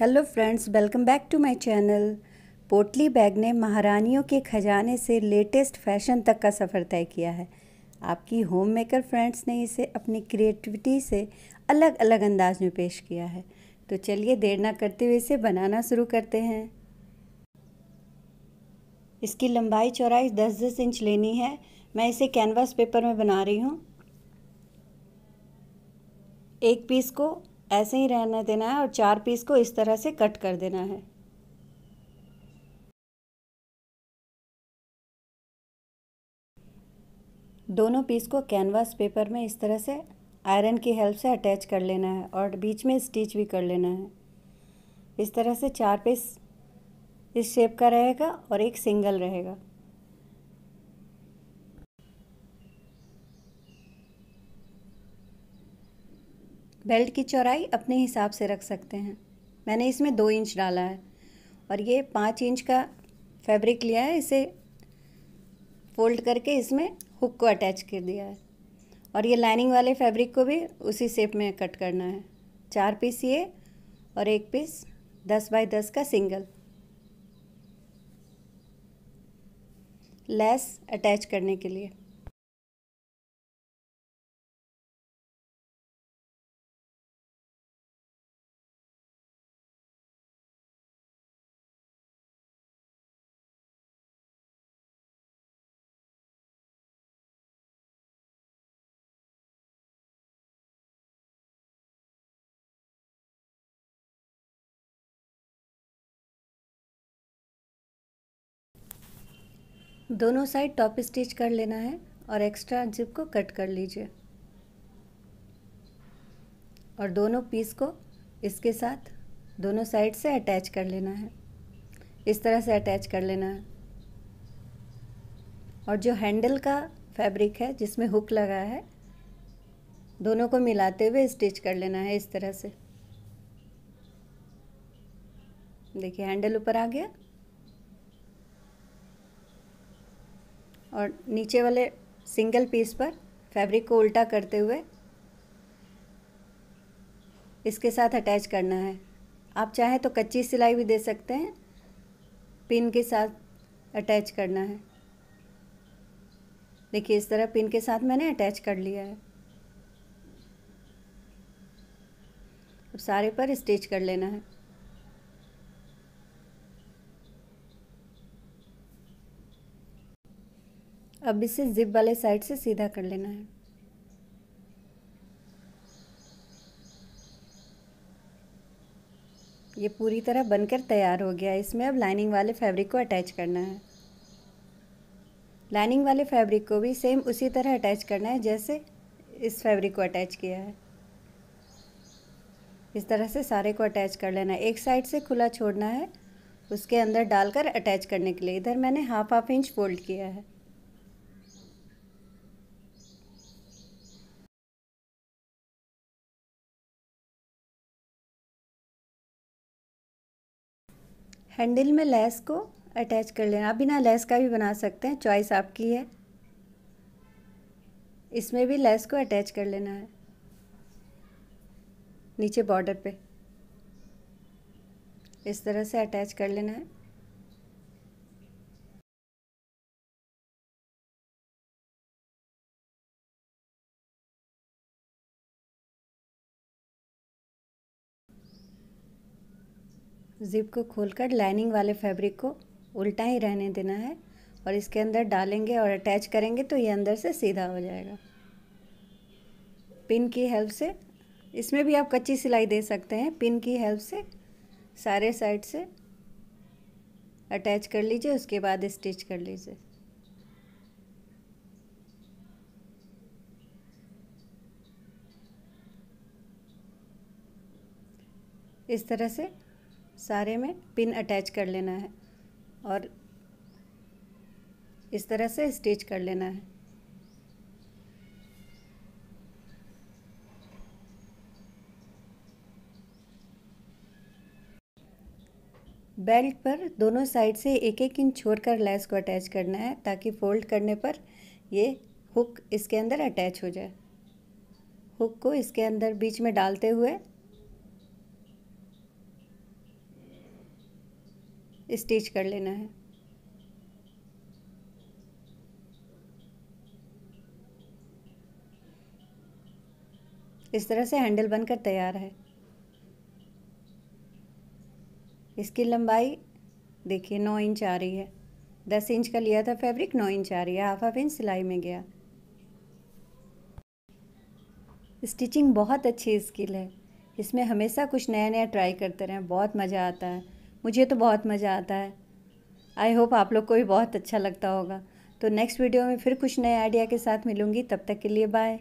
hello friends welcome back to my channel पोटली bag ने महारानियों के खजाने से लेटेस्ट फैशन तक का सफ़र तय किया है आपकी होममेकर फ्रेंड्स ने इसे अपनी क्रिएटिविटी से अलग अलग अंदाज में पेश किया है तो चलिए देर ना करते हुए इसे बनाना शुरू करते हैं इसकी लंबाई चौराई दस दस इंच लेनी है मैं इसे कैनवास पेपर में बना रही हूँ एक पीस को ऐसे ही रहने देना है और चार पीस को इस तरह से कट कर देना है दोनों पीस को कैनवास पेपर में इस तरह से आयरन की हेल्प से अटैच कर लेना है और बीच में स्टिच भी कर लेना है इस तरह से चार पीस इस शेप का रहेगा और एक सिंगल रहेगा बेल्ट की चौड़ाई अपने हिसाब से रख सकते हैं मैंने इसमें दो इंच डाला है और ये पाँच इंच का फैब्रिक लिया है इसे फोल्ड करके इसमें हुक को अटैच कर दिया है और ये लाइनिंग वाले फैब्रिक को भी उसी शेप में कट करना है चार पीस ये और एक पीस दस बाई दस का सिंगल लेस अटैच करने के लिए दोनों साइड टॉप स्टिच कर लेना है और एक्स्ट्रा जिप को कट कर लीजिए और दोनों पीस को इसके साथ दोनों साइड से अटैच कर लेना है इस तरह से अटैच कर लेना है और जो हैंडल का फैब्रिक है जिसमें हुक लगा है दोनों को मिलाते हुए स्टिच कर लेना है इस तरह से देखिए हैंडल ऊपर आ गया और नीचे वाले सिंगल पीस पर फैब्रिक को उल्टा करते हुए इसके साथ अटैच करना है आप चाहे तो कच्ची सिलाई भी दे सकते हैं पिन के साथ अटैच करना है देखिए इस तरह पिन के साथ मैंने अटैच कर लिया है अब सारे पर स्टिच कर लेना है अब इसे जिप वाले साइड से सीधा कर लेना है ये पूरी तरह बनकर तैयार हो गया है इसमें अब लाइनिंग वाले फैब्रिक को अटैच करना है लाइनिंग वाले फैब्रिक को भी सेम उसी तरह अटैच करना है जैसे इस फैब्रिक को अटैच किया है इस तरह से सारे को अटैच कर लेना है एक साइड से खुला छोड़ना है उसके अंदर डालकर अटैच करने के लिए इधर मैंने हाफ हाफ इंच फोल्ड किया है हैंडल में लेस को अटैच कर लेना आप बिना लेस का भी बना सकते हैं चॉइस आपकी है इसमें भी लेस को अटैच कर लेना है नीचे बॉर्डर पे इस तरह से अटैच कर लेना है ज़िप को खोलकर लाइनिंग वाले फैब्रिक को उल्टा ही रहने देना है और इसके अंदर डालेंगे और अटैच करेंगे तो ये अंदर से सीधा हो जाएगा पिन की हेल्प से इसमें भी आप कच्ची सिलाई दे सकते हैं पिन की हेल्प से सारे साइड से अटैच कर लीजिए उसके बाद स्टिच कर लीजिए इस तरह से सारे में पिन अटैच कर लेना है और इस तरह से स्टिच कर लेना है बेल्ट पर दोनों साइड से एक एक इंच छोड़कर लैस को अटैच करना है ताकि फोल्ड करने पर ये हुक इसके अंदर अटैच हो जाए हुक को इसके अंदर बीच में डालते हुए स्टिच कर लेना है इस तरह से हैंडल बनकर तैयार है इसकी लंबाई देखिए नौ इंच आ रही है दस इंच का लिया था फैब्रिक नौ इंच आ रही है हाफ हाफ इंच सिलाई में गया स्टिचिंग बहुत अच्छी स्किल है इसमें हमेशा कुछ नया नया ट्राई करते रहें बहुत मज़ा आता है मुझे तो बहुत मज़ा आता है आई होप आप लोग को भी बहुत अच्छा लगता होगा तो नेक्स्ट वीडियो में फिर कुछ नए आइडिया के साथ मिलूँगी तब तक के लिए बाय